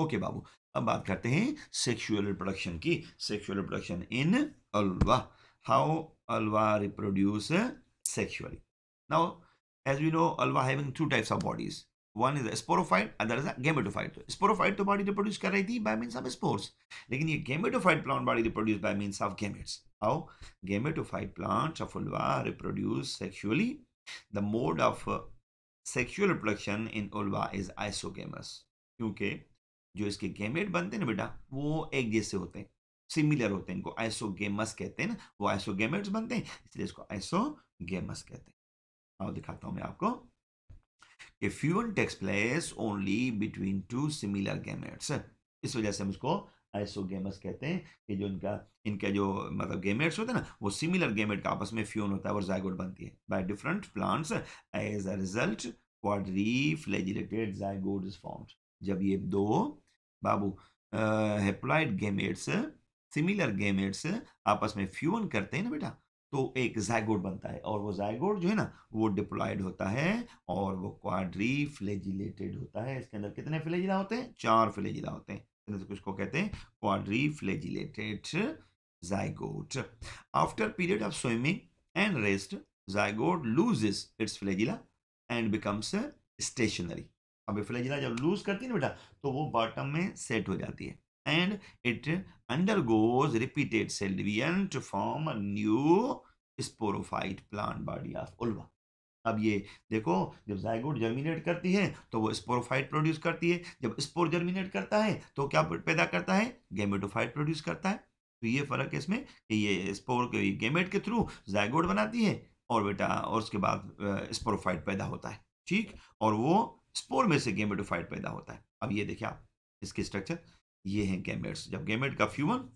okay बाबू अब बात करते हैं सेक्सुअल रिप्रोडक्शन की sexual reproduction in Ulva how Ulva reproduce sexually now as we know Ulva having two types of bodies one is sporophyte other is gametophyte sporophyte तो body reproduce कर रही थी बाय मीन्स ऑफ स्पोर्स लेकिन ये gametophyte plant body reproduce by means of gametes how gametophyte plants of Ulva reproduce sexually the mode of sexual reproduction in Ulva is isogamous क्योंकि जो इसके gamete बनते हैं ना बेटा वो एक जैसे होते हैं सिमिलर होते हैं इनको आइसो गेमस कहते हैं ना वो आइसो गेमेट्स बनते हैं इसलिए इसको आइसो गेमस कहते हैं और दिखाता हूं मैं आपको कि fusion takes place only between two similar gametes इस वजह से हम इसको आइसो गेमस कहते हैं कि जो इनका इनके जो मतलब गेमेट्स होते हैं ना वो सिमिलर गेमेट का आपस में फ्यून होता है और जायगोट बनती है by different plants as a result quadriflagellated zygote is formed जब ये दो बाबू हेप्लॉइड गेमेट्स सिमिलर गेमेट्स आपस में फ्यून करते हैं ना बेटा तो एक जायगोड बनता है और वो जायगोड जो है ना वो डिप्लॉयड होता है और वो क्वाड्री फ्लेजिलेटेड होता है इसके अंदर कितने फ्लेजिला होते हैं चार फ्लेजिला होते हैं तो इसको कहते हैं quadriflagellated zygote after period of swimming and rest zygote lose its flagella and becomes stationary अब फ्लैजिला जब लूज करती है ना बेटा तो वो बॉटम में सेट हो जाती है and it under repeated cell division to form a new sporophyte plant body of Ulva अब ये देखो जब जायगोट जर्मिनेट करती है तो वो स्पोरोफाइट प्रोड्यूस करती है जब स्पोर जर्मिनेट करता है तो क्या पैदा करता है गेमेटोफाइट प्रोड्यूस करता है तो ये फर्क है इसमें कि ये स्पोर के गेमेट के थ्रू जायगोट बनाती है और बेटा और उसके बाद स्पोरोफाइट पैदा होता है ठीक और वो स्पोर में से गेमेटोफाइट पैदा होता है अब ये देखिए आप इसके स्ट्रक्चर ये है गेमेट्स जब गेमेट का फ्यूमन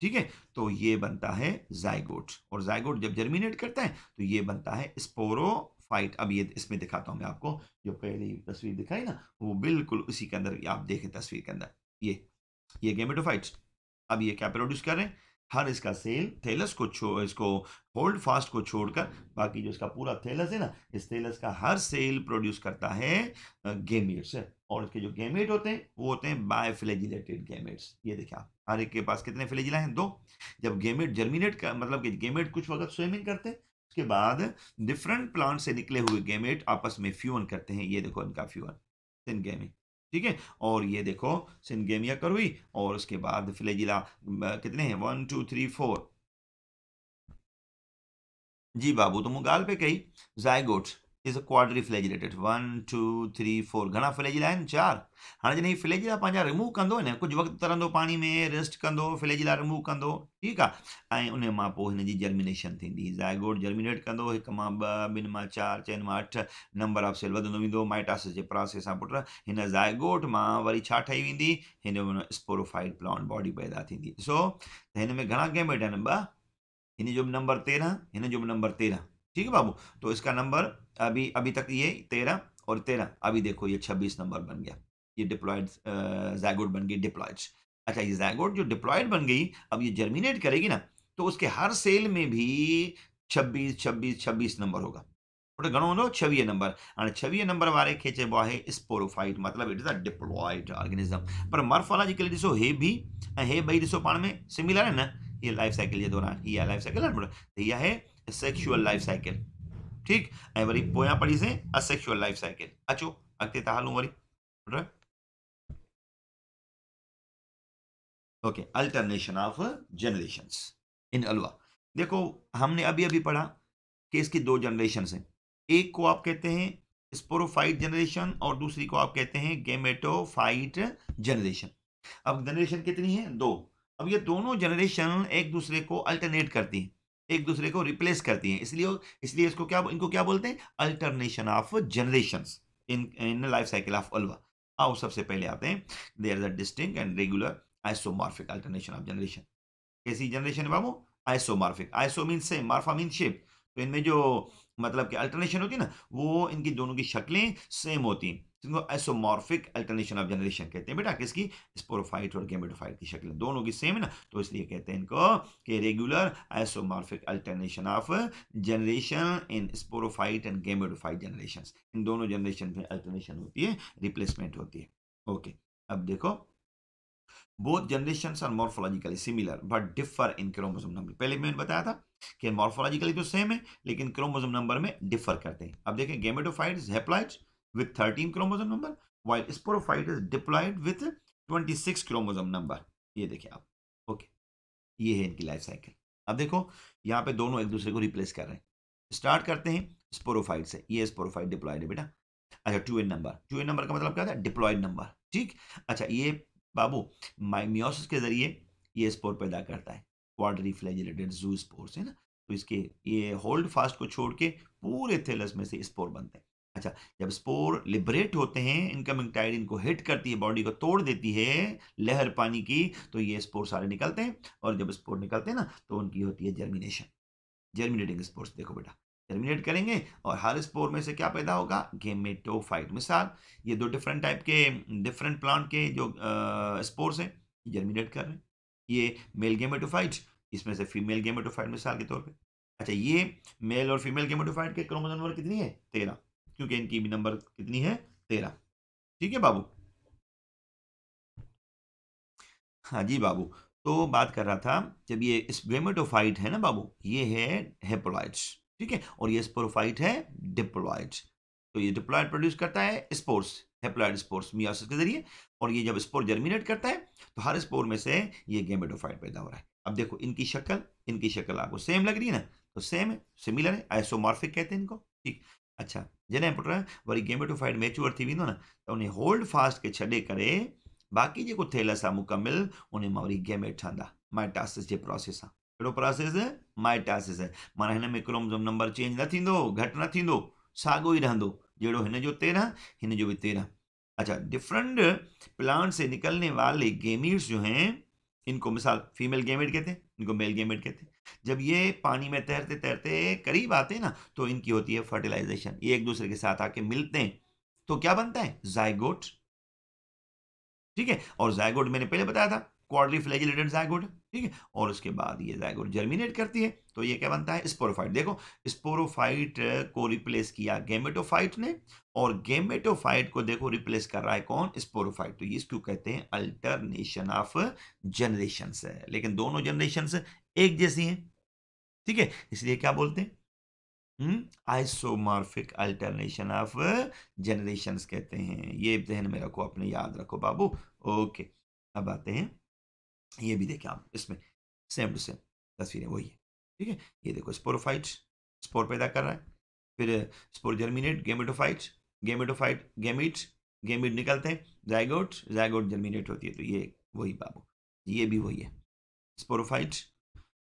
ठीक है तो ये बनता है जायगोट और जायगोट जब जर्मिनेट करता है तो ये बनता है स्पोरोट अब ये इसमें दिखाता हूँ मैं आपको जो पहली तस्वीर दिखाई ना वो बिल्कुल उसी के अंदर आप देखें तस्वीर के अंदर ये ये गेमेटोफाइट्स अब ये क्या प्रोड्यूस कर रहे हैं हर इसका सेल थेलस को छो इसको होल्ड फास्ट को छोड़कर बाकी जो इसका पूरा थेलस है ना इस थेलस का हर सेल प्रोड्यूस करता है गेमेट्स और इसके जो गेमेट होते हैं वो होते हैं बायफ्लेजिलेटेड गेमेट्स ये देखिए आप हर एक के पास कितने फ्लेजिला हैं दो जब गेमेट जर्मिनेट का मतलब कि गेमेट कुछ वक्त स्विमिंग करते हैं उसके बाद डिफरेंट प्लांट से निकले हुए गेमेट आपस में फ्यून करते हैं ये देखो इनका फ्यूअन इन गेमिंग ठीक है और ये देखो कर करवी और उसके बाद फिलेजिला कितने हैं वन टू थ्री फोर जी बाबू तो मुगाल पे कही zygote is a quadriflagellate one two three four घणा फ्लैज लाइ आहिनि चारि हाणे जॾहिं फ्लैज पंहिंजा रिमूव कंदो न कुझु वक़्तु तरंदो पाणी में रेस्ट कंदो फ्लेज रिमूव रिूव कंदो ठीकु आहे ऐं उन मां पोइ हिन जी जर्मिनेशन थींदी जर्मिनेट कंदो हिकु मां ॿ ॿिनि मां चारि चइनि मां अठ नंबर ऑफ सेल वधंदो वेंदो माइटासिस जे प्रोसेस खां पुट हिन ज़ाइगोट मां वरी छा ठही वेंदी हिन स्पोरोफाइड प्लांट बॉडी पैदा थींदी ॾिसो त हिन में घणा आहिनि ॿ जो बि नंबर तेरहं हिन जो बि नंबर तेरहं ठीक है बाबू तो इसका नंबर अभी अभी तक ये तेरह और तेरह अभी देखो ये छब्बीस नंबर बन गया ये डिप्लॉयड जैगोड बन गई डिप्लॉयड अच्छा ये जैगोड जो डिप्लॉयड बन गई अब ये जर्मिनेट करेगी ना तो उसके हर सेल में भी छब्बीस छब्बीस छब्बीस नंबर होगा ഇവിടെ ഗണമല്ലോ ചെവിയ നമ്പർ छवी नंबर मतलब it is a diploid organism पर दिसो तो हे भी हे भाई दिसो में सिमिलर है ना ये लाइफ साइकिल ये दौरान ये लाइफ साइकिल है तो ये है सेक्शुअल लाइफ साइकिल ठीक ऐं वरी पोयां से असेक्शुअल लाइफ साइकिल अचो अॻिते था हलूं वरी okay alternation of generations in Ulva देखो हमने अभी अभी पढ़ा कि इसकी दो जनरेशन हैं एक को आप कहते हैं स्पोरोफाइट जनरेशन और दूसरी को आप कहते हैं गेमेटोफाइट जनरेशन अब जनरेशन कितनी है दो अब ये दोनों जनरेशन एक दूसरे को अल्टरनेट करती हैं एक दूसरे को रिप्लेस करती हैं इसलिए इसलिए इसको क्या इनको क्या बोलते हैं alternation of generation in in life cycle of Ulva आओ सबसे पहले आते हैं they are the distinct and regular isomorphic alternation of generation कैसी जनरेशन है बाबू isomorphic iso mean same morpha mean shape तो इनमें जो मतलब कि अल्टरनेशन होती है ना वो इनकी दोनों की शक्लें सेम होती हैं जिनको एसोमॉर्फिक अल्टरनेशन ऑफ जनरेशन कहते हैं बेटा किसकी स्पोरोफाइट और गेमेटोफाइट की शक्ल दोनों की सेम है ना तो इसलिए कहते हैं इनको कि regular isomorphic alternation of generation in sporophyte and gametophyte generation इन दोनों जनरेशन में अल्टरनेशन होती है रिप्लेसमेंट होती है ओके अब देखो both generation are morphologically similar but differ in chromosome number पहले मैंने बताया था कि मॉर्फोलॉजिकली तो सेम है लेकिन क्रोमोजोम नंबर में डिफर करते हैं अब देखें gametophytes haploids with 13 chromosome number while sporophyte is diploid with 26 chromosome number ये देखिए आप ओके ये है इनकी लाइफ साइकिल अब देखो यहाँ पे दोनों एक दूसरे को रिप्लेस कर रहे हैं स्टार्ट करते हैं स्पोरोफाइट से ये स्पोरोफाइट डिप्लॉयड है बेटा अच्छा टू नंबर टू नंबर का मतलब क्या था डिप्लॉयड नंबर ठीक अच्छा ये बाबू माइमियोसिस के जरिए ये स्पोर पैदा करता है क्वाड्री फ्लैजिलेटेड जू स्पोर्स है ना तो इसके ये होल्ड फास्ट को छोड़ के पूरे थेलस में से स्पोर बनते हैं अच्छा जब स्पोर लिबरेट होते हैं इनकमिंग टाइड इनको हिट करती है बॉडी को तोड़ देती है लहर पानी की तो ये स्पोर सारे निकलते हैं और जब स्पोर निकलते हैं ना तो उनकी होती है जर्मिनेशन जर्मिनेटिंग स्पोर्स देखो बेटा जर्मिनेट करेंगे और हर स्पोर में से क्या पैदा होगा गेमेटोफाइट मिसाल ये दो डिफरेंट टाइप के डिफरेंट प्लांट के जो स्पोर्स हैं जर्मिनेट कर रहे हैं ये मेल गेमेटोफाइट इसमें से फीमेल गेमेटोफाइट मिसाल के तौर पर अच्छा ये मेल और फीमेल गेमेटोफाइट के क्रोमोजोम नंबर कितनी है तेरह क्योंकि इनकी भी नंबर कितनी है तेरह ठीक है बाबू हाँ जी बाबू तो बात कर रहा था जब ये स्पेमेटोफाइट है ना बाबू ये है हेप्रोलाइट्स ठीक है और ये स्पोरोफाइट है डिप्लोइड्स तो ये डिप्लॉयड प्रोड्यूस करता है स्पोर्स हेप्लॉयड स्पोर्स मियोसिस के जरिए और ये जब स्पोर जर्मिनेट करता है तो हर स्पोर में से ये गेमेटोफाइट पैदा हो रहा है अब देखो इनकी शक्ल इनकी शक्ल आपको सेम लग रही है ना तो सेम सिमिलर है आइसोमॉर्फिक कहते हैं इनको ठीक अच्छा जॾहिं पुट गेमेटो गेमेटोफाइड मेच्योर थी वेंदो न होल्ड फास्ट खे छॾे करे बाक़ी जेको थियल सां मुकमिल उन मां गेमेट ठहंदा माइटासिस के प्रोसेस सां कहिड़ो प्रोसेस माइटासिस माना हिन में क्रोमज़ोम नंबर चेंज न थींदो घटि न ही साॻियो ई रहंदो तेरह हिन भी तेरह अच्छा डिफरेंट प्लांट्स से निकलने वाले गेमीट्स जो हैं इनको मिसाल फीमेल गेमेट कहते हैं इनको मेल गेमेट कहते हैं जब ये पानी में तैरते तैरते करीब आते हैं ना तो इनकी होती है फर्टिलाइजेशन ये एक दूसरे के साथ आके मिलते हैं तो क्या बनता है जायगोट ठीक है और जायगोट मैंने पहले बताया था क्वारली फ्लैजिलेटेड जैगोड ठीक है और उसके बाद ये जैगोड जर्मिनेट करती है तो ये क्या बनता है स्पोरोफाइट देखो स्पोरोफाइट को रिप्लेस किया गेमेटोफाइट ने और गेमेटोफाइट को देखो रिप्लेस कर रहा है कौन स्पोरोफाइट तो ये इसको कहते हैं अल्टरनेशन ऑफ जनरेशन है लेकिन दोनों जनरेशन एक जैसी हैं ठीक है इसलिए क्या बोलते हैं आइसोमार्फिक अल्टरनेशन ऑफ जनरेशन कहते हैं ये जहन में रखो अपने याद रखो बाबू ओके अब आते हैं ये भी देखें आप इसमें सेम टू सेम तस्वीरें वही है ठीक है ये देखो स्पोरोफाइट स्पोर पैदा कर रहा है फिर spore germinate gametophyte gametophyte gamete gamete निकलते हैं जैगोट जैगोट जर्मिनेट होती है तो ये वही बाबू ये भी वही है स्पोरोफाइट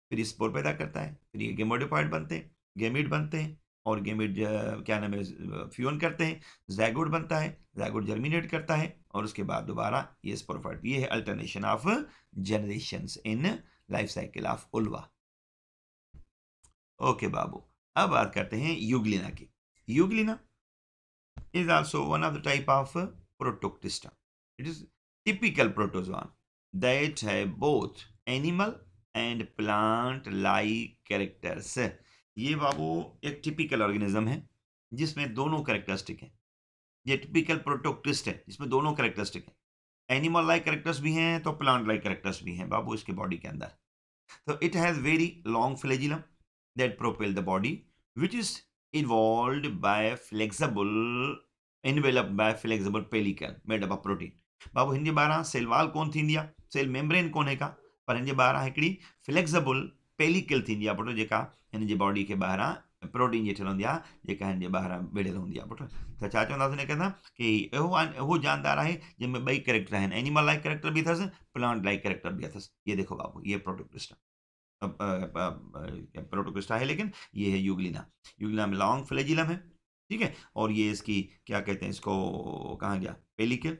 फिर स्पोर पैदा करता है फिर ये गेमोडोफाइट बनते हैं गेमिट बनते हैं और गेमिट क्या नाम है फ्यून करते हैं जैगुड बनता है जैगुड जर्मिनेट करता है और उसके बाद दोबारा ये स्पोरोफाइट ये है alternation of generation in life cycle of Ulva okay बाबू अब बात करते हैं यूगलिना की Euglena is also one of the type of protoctista it is typical protozoan that है both animal and plant like characters ये बाबू एक टिपिकल ऑर्गेनिज्म है जिसमें दोनों करेक्टरिस्टिक हैं ये टिपिकल प्रोटोक्टिस्ट है इसमें दोनों करेक्टरिस्टिक हैं एनिमल लाइक करेक्टर्स भी हैं तो प्लांट लाइक करेक्टर्स भी हैं बाबू इसके बॉडी के अंदर तो it has very long flagellum that propel the body which is involve by flexible envelope by flexible pellicle made up protein बाबू हिंदी बारह सेल वाल कौन थी सेल मेम्ब्रेन कौन है का पर हिंदी बारह हिकड़ी फ्लेक्सिबल पेलिकल थींदी आहे पुटु जी बॉडी के बहर प्रोटीन जी ठहियल हूंदी बहर जेका होंगी पुट तो विढ़ियल हूंदी आहे पुटु जानदार है जिनमें बई कैरेक्टर आहिनि एनिमल लाइक कैरेक्टर भी अस प्लांट लाइक कैरेक्टर भी अस ये देखो बाबू ये प्रोटोक्रिस्ट प्रोटोक्रिस्ट है लेकिन ये है युगलिना युगलिना में लॉन्ग फ्लेजिलम है ठीक है और ये इसकी क्या कहते हैं इसको कहाँ गया पेलिकल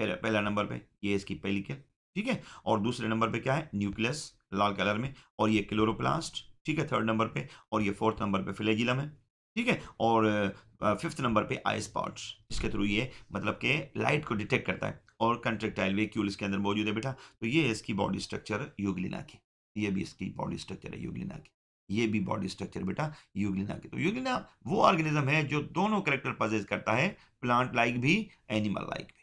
पहला नंबर पे ये इसकी पेलिकल ठीक है और दूसरे नंबर पे क्या है न्यूक्लियस लाल कलर में और ये क्लोरोप्लास्ट ठीक है थर्ड नंबर पे और ये फोर्थ नंबर पे फिलेजिलम है ठीक है और फिफ्थ नंबर पे आई स्पॉट्स इसके थ्रू ये मतलब के लाइट को डिटेक्ट करता है और कंट्रेक्टाइल वेक्यूल इसके अंदर मौजूद है बेटा तो ये इसकी बॉडी स्ट्रक्चर यूगलिना की ये भी इसकी बॉडी स्ट्रक्चर है यूगलिना की ये भी बॉडी स्ट्रक्चर बेटा यूगलिना की तो यूगलिना वो ऑर्गेनिज्म है जो दोनों करेक्टर पजेज करता है प्लांट लाइक भी एनिमल लाइक भी